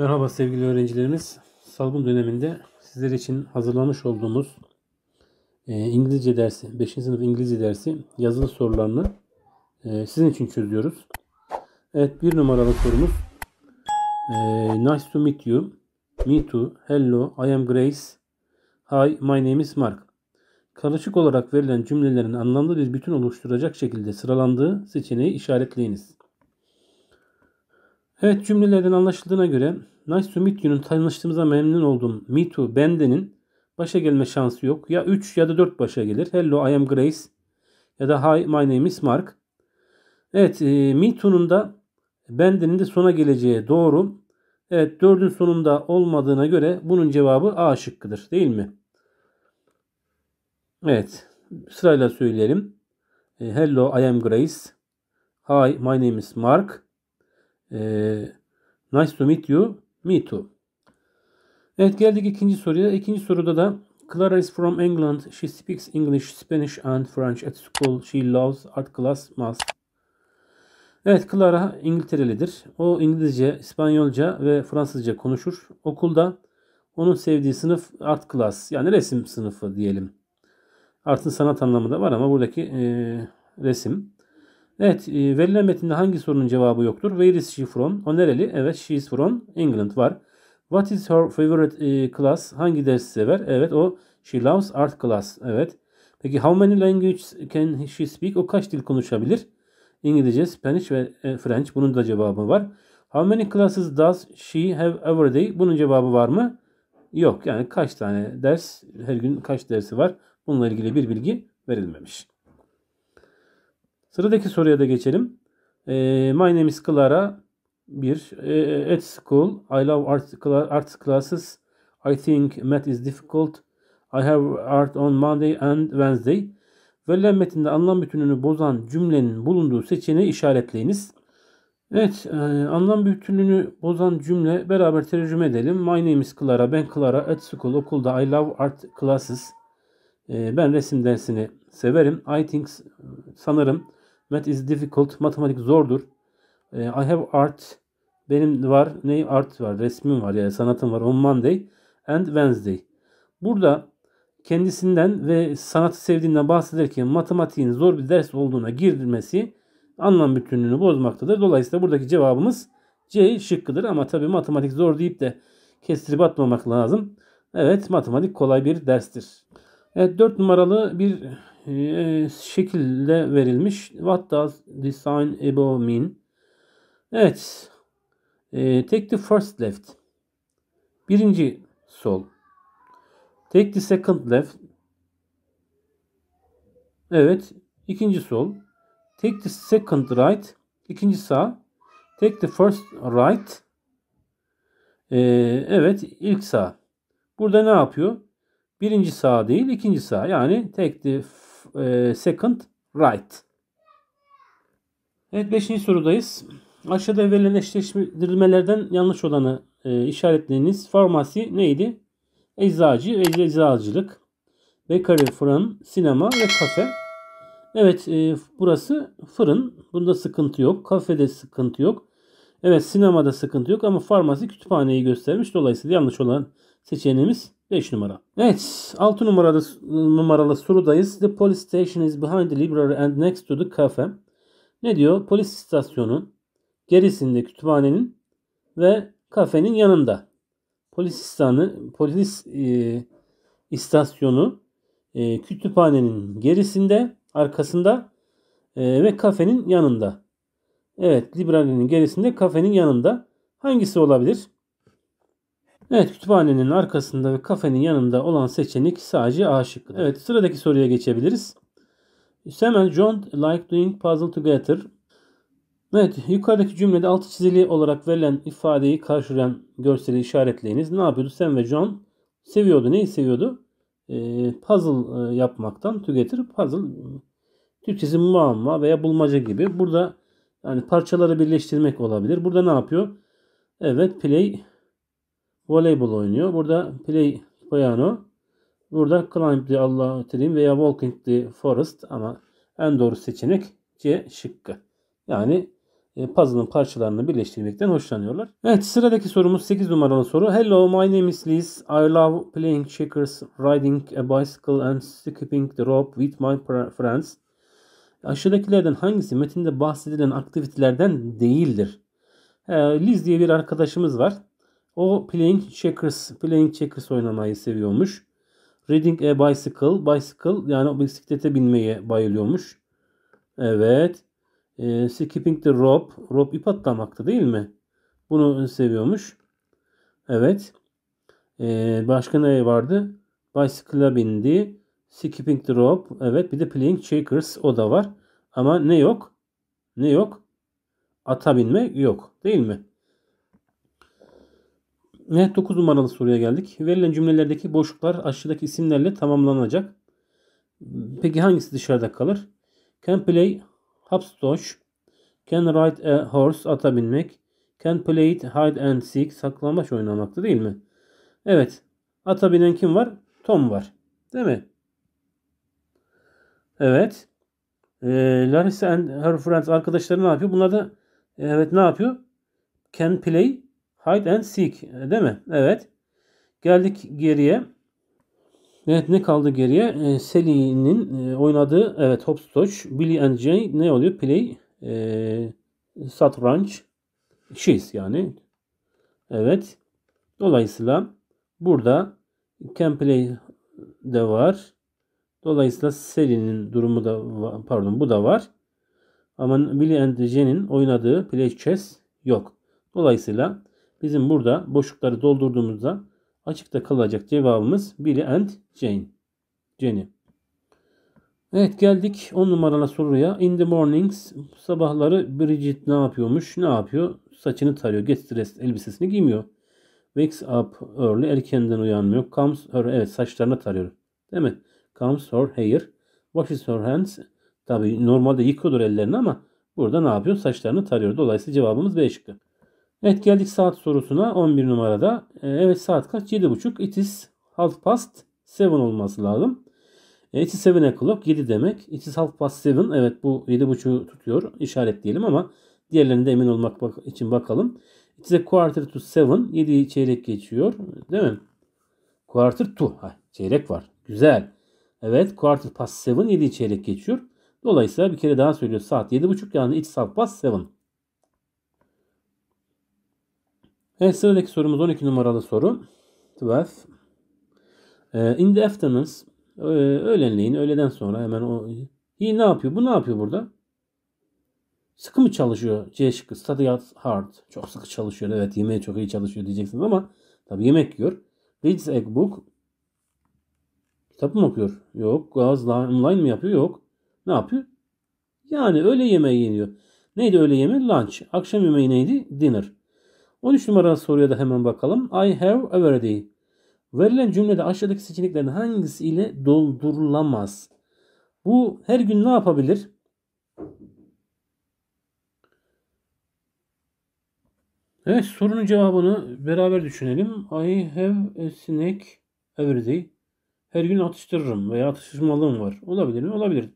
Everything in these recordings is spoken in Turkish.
Merhaba sevgili öğrencilerimiz. Salgın döneminde sizler için hazırlamış olduğumuz e, İngilizce dersi, 5. sınıf İngilizce dersi yazılı sorularını e, sizin için çözüyoruz. Evet bir numaralı sorumuz. E, nice to meet you. Me too. Hello. I am Grace. Hi. My name is Mark. Karışık olarak verilen cümlelerin anlamlı bir bütün oluşturacak şekilde sıralandığı seçeneği işaretleyiniz. Evet cümlelerden anlaşıldığına göre Nice to meet you'nun tanıştığımıza memnun oldum. Me too. Bende'nin başa gelme şansı yok. Ya 3 ya da 4 başa gelir. Hello I am Grace. Ya da hi my name is Mark. Evet e, Me too'nun da bendenin de sona geleceği doğru. Evet 4'ün sonunda olmadığına göre bunun cevabı A şıkkıdır. Değil mi? Evet. Sırayla söyleyelim. E, hello I am Grace. Hi my name is Mark. E, nice to meet you. Me too. Evet geldik ikinci soruya. İkinci soruda da Clara is from England. She speaks English, Spanish and French at school. She loves art class, math. Evet Clara İngilterelidir. O İngilizce, İspanyolca ve Fransızca konuşur. Okulda onun sevdiği sınıf art class yani resim sınıfı diyelim. Artın sanat anlamı da var ama buradaki e, resim. Evet e, verilen metinde hangi sorunun cevabı yoktur? Where is she from? O nereli? Evet she is from England var. What is her favorite e, class? Hangi ders sever? Evet o she loves art class. Evet. Peki how many languages can she speak? O kaç dil konuşabilir? İngilizce, Spanish ve e, French. Bunun da cevabı var. How many classes does she have every day? Bunun cevabı var mı? Yok. Yani kaç tane ders, her gün kaç dersi var? Bununla ilgili bir bilgi verilmemiş. Sıradaki soruya da geçelim. Ee, my name is Clara. Bir ee, E, at school, I love art, art classes. I think math is difficult. I have art on Monday and Wednesday. Verilen metinde anlam bütününü bozan cümlenin bulunduğu seçeneği işaretleyiniz. Evet, e, anlam bütünlüğünü bozan cümle beraber tercüme edelim. My name is Clara. Ben Clara. At school, okulda I love art classes. Ee, ben resim dersini severim. I think sanırım. Math is difficult. Matematik zordur. Ee, I have art. Benim var. Ne? Art var. Resmim var. Yani sanatım var. On Monday and Wednesday. Burada kendisinden ve sanatı sevdiğinden bahsederken matematiğin zor bir ders olduğuna girdirmesi anlam bütünlüğünü bozmaktadır. Dolayısıyla buradaki cevabımız C şıkkıdır ama tabi matematik zor deyip de kestirip atmamak lazım. Evet matematik kolay bir derstir. Evet 4 numaralı bir ee, şekilde verilmiş. What does design sign above mean? Evet. Ee, take the first left. Birinci sol. Take the second left. Evet. ikinci sol. Take the second right. İkinci sağ. Take the first right. Ee, evet. ilk sağ. Burada ne yapıyor? Birinci sağ değil. ikinci sağ. Yani take the e, second right. Evet 5. sorudayız. Aşağıda verilen eşleştirmelerden yanlış olanı e, işaretlediğiniz farmasi neydi? Eczacı ve eczacılık. Bekari, fırın, sinema ve kafe. Evet e, burası fırın. Bunda sıkıntı yok. Kafede sıkıntı yok. Evet sinemada sıkıntı yok ama farmasi kütüphaneyi göstermiş. Dolayısıyla yanlış olan Seçeneğimiz 5 numara. Evet 6 numaralı, numaralı sorudayız. The police station is behind the library and next to the cafe. Ne diyor? Polis istasyonu gerisinde kütüphanenin ve kafenin yanında. Polis istanı, polis e, istasyonu e, kütüphanenin gerisinde, arkasında e, ve kafenin yanında. Evet, librarinin gerisinde, kafenin yanında. Hangisi olabilir? Evet kütüphanenin arkasında ve kafenin yanında olan seçenek sadece A şıkkı. Evet sıradaki soruya geçebiliriz. Sam and John like doing puzzle together. Evet yukarıdaki cümlede altı çizili olarak verilen ifadeyi karşılayan görseli işaretleyiniz. Ne yapıyordu? Sen ve John seviyordu. Neyi seviyordu? Ee, puzzle e, yapmaktan together puzzle Türkçesi muamma veya bulmaca gibi. Burada yani parçaları birleştirmek olabilir. Burada ne yapıyor? Evet play voleybol oynuyor. Burada play piano. Burada climb the Allah Terim veya walking the forest ama en doğru seçenek C şıkkı. Yani e, puzzle'ın parçalarını birleştirmekten hoşlanıyorlar. Evet sıradaki sorumuz 8 numaralı soru. Hello my name is Liz. I love playing checkers, riding a bicycle and skipping the rope with my friends. Aşağıdakilerden hangisi metinde bahsedilen aktivitelerden değildir? E, Liz diye bir arkadaşımız var. O playing checkers, playing checkers oynamayı seviyormuş. Riding a bicycle, bicycle yani bisiklete binmeye bayılıyormuş. Evet. E, skipping the rope, rope ip atlamakta değil mi? Bunu seviyormuş. Evet. E, başka ne vardı? Bicycle'a bindi. Skipping the rope. Evet bir de playing checkers o da var. Ama ne yok? Ne yok? Ata binme yok değil mi? Ve 9 numaralı soruya geldik. Verilen cümlelerdeki boşluklar aşağıdaki isimlerle tamamlanacak. Peki hangisi dışarıda kalır? Can play hopscotch. Can ride a horse ata binmek. Can play it hide and seek saklambaç oynamakta değil mi? Evet. Ata binen kim var? Tom var. Değil mi? Evet. Ee, Larissa and her friends arkadaşları ne yapıyor? Bunlar da evet ne yapıyor? Can play Hide and seek değil mi? Evet. Geldik geriye. Evet ne kaldı geriye? E, Sally'nin e, oynadığı evet Hopscotch. Billy and Jay ne oluyor? Play e, satranç şiz yani. Evet. Dolayısıyla burada can play de var. Dolayısıyla serinin durumu da pardon bu da var. Ama Billy and Jen'in oynadığı play chess yok. Dolayısıyla Bizim burada boşlukları doldurduğumuzda açıkta kalacak cevabımız Billy and Jane. Jenny. Evet geldik 10 numaralı soruya. In the mornings sabahları Bridget ne yapıyormuş? Ne yapıyor? Saçını tarıyor. Get dressed elbisesini giymiyor. Wakes up early erkenden uyanmıyor. Comes her evet saçlarını tarıyor. Değil mi? Comes her hair. Washes her hands. Tabi normalde yıkıyordur ellerini ama burada ne yapıyor? Saçlarını tarıyor. Dolayısıyla cevabımız B şıkkı. Evet geldik saat sorusuna 11 numarada. Ee, evet saat kaç? 7.30. It is half past 7 olması lazım. Ee, it is 7 o'clock 7 demek. It is half past 7. Evet bu 7.30'u tutuyor. işaretleyelim ama diğerlerinde emin olmak için bakalım. It is a quarter to 7. 7'yi çeyrek geçiyor. Değil mi? Quarter to. Ha, çeyrek var. Güzel. Evet quarter past 7 7'yi çeyrek geçiyor. Dolayısıyla bir kere daha söylüyor. Saat 7.30 yani it is half past 7. Evet sıradaki sorumuz 12 numaralı soru. 12. Ee, in the afternoons e, öğlenleyin öğleden sonra hemen o iyi ne yapıyor? Bu ne yapıyor burada? Sıkı mı çalışıyor? C şıkkı. Study hard. Çok sıkı çalışıyor. Evet yemeğe çok iyi çalışıyor diyeceksiniz ama tabii yemek yiyor. Reads a book. Kitap mı okuyor? Yok. Gazla online mı yapıyor? Yok. Ne yapıyor? Yani öğle yemeği yiyor. Neydi öğle yemeği? Lunch. Akşam yemeği neydi? Dinner. 13 numaralı soruya da hemen bakalım. I have already. Verilen cümlede aşağıdaki seçeneklerden hangisi ile doldurulamaz? Bu her gün ne yapabilir? Evet sorunun cevabını beraber düşünelim. I have a snack every day. Her gün atıştırırım veya atıştırmalığım var. Olabilir mi? Olabilir.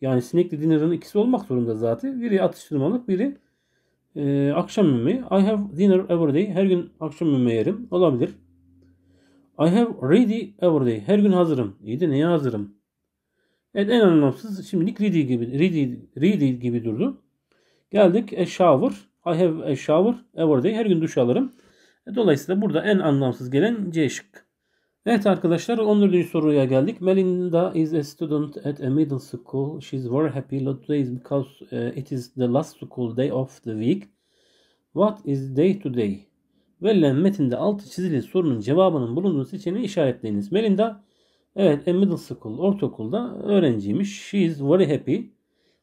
Yani sinekli dinarın ikisi olmak zorunda zaten. Biri atıştırmalık, biri e, akşam yemeği. I have dinner every day. Her gün akşam yemeği yerim. Olabilir. I have ready every day. Her gün hazırım. İyi de neye hazırım? Evet en anlamsız şimdilik ready gibi, ready, ready gibi durdu. Geldik a shower. I have a shower every day. Her gün duş alırım. E, dolayısıyla burada en anlamsız gelen C şıkkı. Evet arkadaşlar 14. soruya geldik. Melinda is a student at a middle school. She's very happy today because uh, it is the last school day of the week. What is day today? Verilen metinde altı çizili sorunun cevabının bulunduğu seçeneği işaretleyiniz. Melinda evet a middle school ortaokulda öğrenciymiş. She is very happy.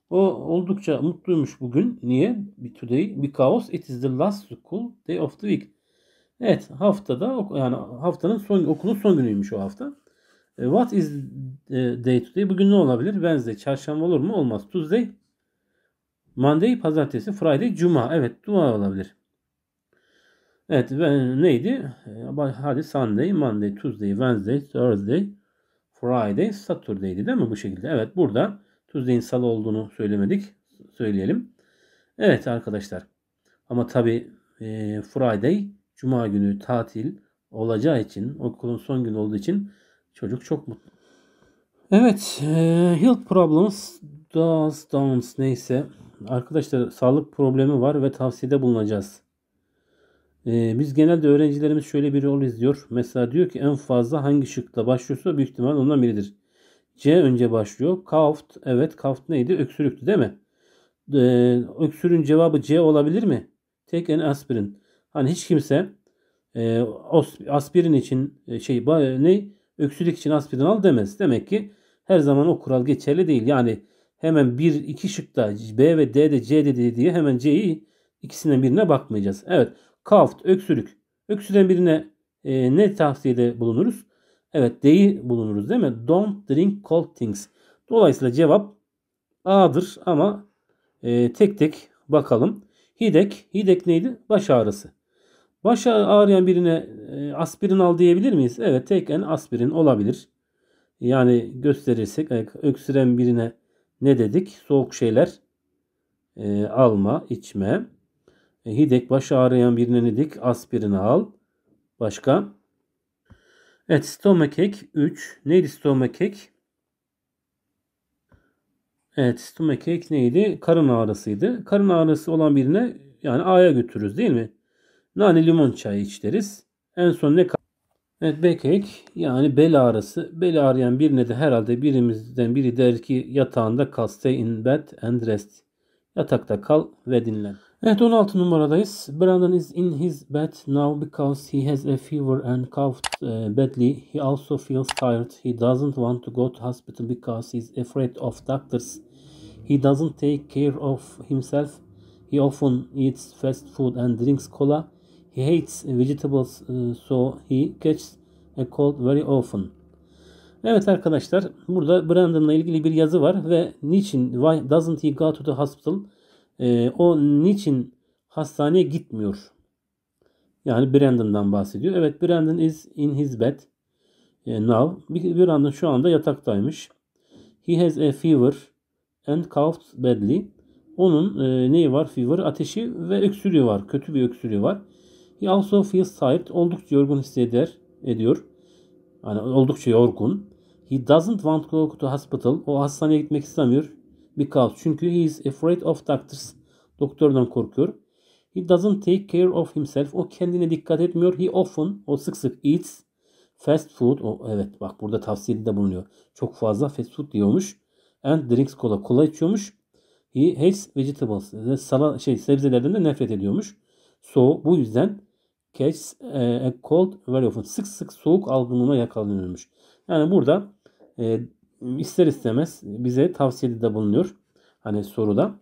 O oldukça mutluymuş bugün. Niye? Today because it is the last school day of the week. Evet haftada yani haftanın son okulun son günüymüş o hafta. E, what is e, day today? Bugün ne olabilir? Wednesday, çarşamba olur mu? Olmaz. Tuesday, Monday, pazartesi, Friday, cuma. Evet, cuma olabilir. Evet, ve neydi? E, hadi Sunday, Monday, Tuesday, Wednesday, Thursday, Friday, Saturday'di değil mi bu şekilde? Evet, burada Tuesday'in salı olduğunu söylemedik. Söyleyelim. Evet arkadaşlar. Ama tabi e, Friday Cuma günü tatil olacağı için, okulun son günü olduğu için çocuk çok mutlu. Evet, e, health problems, does, downs neyse. Arkadaşlar sağlık problemi var ve tavsiyede bulunacağız. E, biz genelde öğrencilerimiz şöyle bir rol izliyor. Mesela diyor ki en fazla hangi şıkta başlıyorsa büyük ihtimal ondan biridir. C önce başlıyor. Coughed. Evet coughed neydi? Öksürüktü değil mi? E, öksürün cevabı C olabilir mi? Take an aspirin. Hani hiç kimse e, aspirin için e, şey ne öksürük için aspirin al demez. Demek ki her zaman o kural geçerli değil. Yani hemen bir iki şıkta B ve D D'de C'de dedi diye hemen C'yi ikisinden birine bakmayacağız. Evet kaft öksürük. Öksüren birine e, ne tavsiyede bulunuruz? Evet D'yi bulunuruz değil mi? Don't drink cold things. Dolayısıyla cevap A'dır ama e, tek tek bakalım. Hidek, hidek neydi? Baş ağrısı. Baş ağrıyan birine e, aspirin al diyebilir miyiz? Evet tek en aspirin olabilir. Yani gösterirsek e, öksüren birine ne dedik? Soğuk şeyler e, alma, içme. E, hidek baş ağrıyan birine ne dedik? Aspirin al. Başka? Evet stomakek 3. Neydi stomakek? Evet stomakek neydi? Karın ağrısıydı. Karın ağrısı olan birine yani A'ya götürürüz değil mi? Nane limon çayı içeriz. En son ne kaldı? Evet bekek yani bel ağrısı. Bel ağrıyan birine de herhalde birimizden biri der ki yatağında kal stay in bed and rest. Yatakta kal ve dinlen. Evet 16 numaradayız. Brandon is in his bed now because he has a fever and coughed uh, badly. He also feels tired. He doesn't want to go to hospital because he's afraid of doctors. He doesn't take care of himself. He often eats fast food and drinks cola. He hates vegetables e, so he gets a cold very often. Evet arkadaşlar burada Brandon'la ilgili bir yazı var ve niçin why doesn't he go to the hospital? Ee, o niçin hastaneye gitmiyor? Yani Brandon'dan bahsediyor. Evet Brandon is in his bed e, now. Brandon şu anda yataktaymış. He has a fever and coughs badly. Onun e, neyi var? Fever, ateşi ve öksürüğü var. Kötü bir öksürüğü var. He also feels tired. Oldukça yorgun hisseder ediyor. Yani oldukça yorgun. He doesn't want to go to hospital. O hastaneye gitmek istemiyor. Because çünkü he is afraid of doctors. Doktordan korkuyor. He doesn't take care of himself. O kendine dikkat etmiyor. He often, o sık sık eats fast food. O, evet bak burada tavsiyede de bulunuyor. Çok fazla fast food diyormuş. And drinks cola. Kola içiyormuş. He hates vegetables. Sala, şey, sebzelerden de nefret ediyormuş. So bu yüzden catch e, a cold very often. Sık sık soğuk algınlığına yakalanıyormuş. Yani burada e, ister istemez bize tavsiyede de bulunuyor. Hani soruda.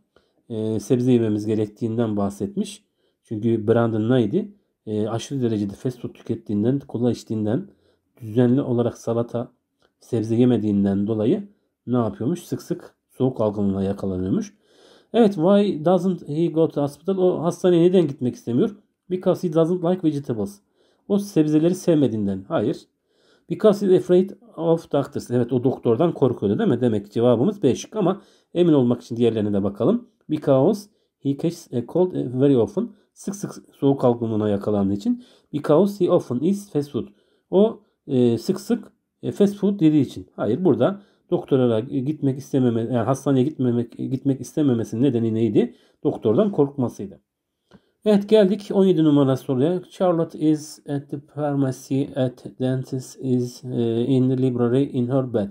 E, sebze yememiz gerektiğinden bahsetmiş. Çünkü Brandon neydi? E, aşırı derecede fast food tükettiğinden, kola içtiğinden, düzenli olarak salata, sebze yemediğinden dolayı ne yapıyormuş? Sık sık soğuk algınlığına yakalanıyormuş. Evet why doesn't he go to hospital? O hastaneye neden gitmek istemiyor? Because he doesn't like vegetables. O sebzeleri sevmediğinden. Hayır. Because he's afraid of doctors. Evet o doktordan korkuyordu değil mi? Demek ki cevabımız B ama emin olmak için diğerlerine de bakalım. Because he catches a cold very often. Sık sık soğuk algınlığına yakalandığı için. Because he often eats fast food. O e, sık sık e, fast food dediği için. Hayır burada doktora gitmek istememe yani hastaneye gitmemek gitmek istememesinin nedeni neydi? Doktordan korkmasıydı. Evet geldik 17 numara soruya. Charlotte is at the pharmacy at dentist is eh, in the library in her bed.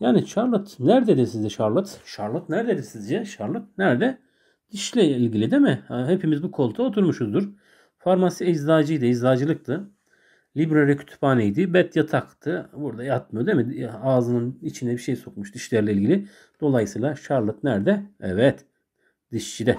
Yani Charlotte nerededir sizce Charlotte? Charlotte nerede sizce? Charlotte nerede? Dişle ilgili değil mi? Hepimiz bu koltuğa oturmuşuzdur. Farmasi eczacıydı, eczacılıktı. Library kütüphaneydi. Bed yataktı. Burada yatmıyor değil mi? Ağzının içine bir şey sokmuş dişlerle ilgili. Dolayısıyla Charlotte nerede? Evet. Dişçide.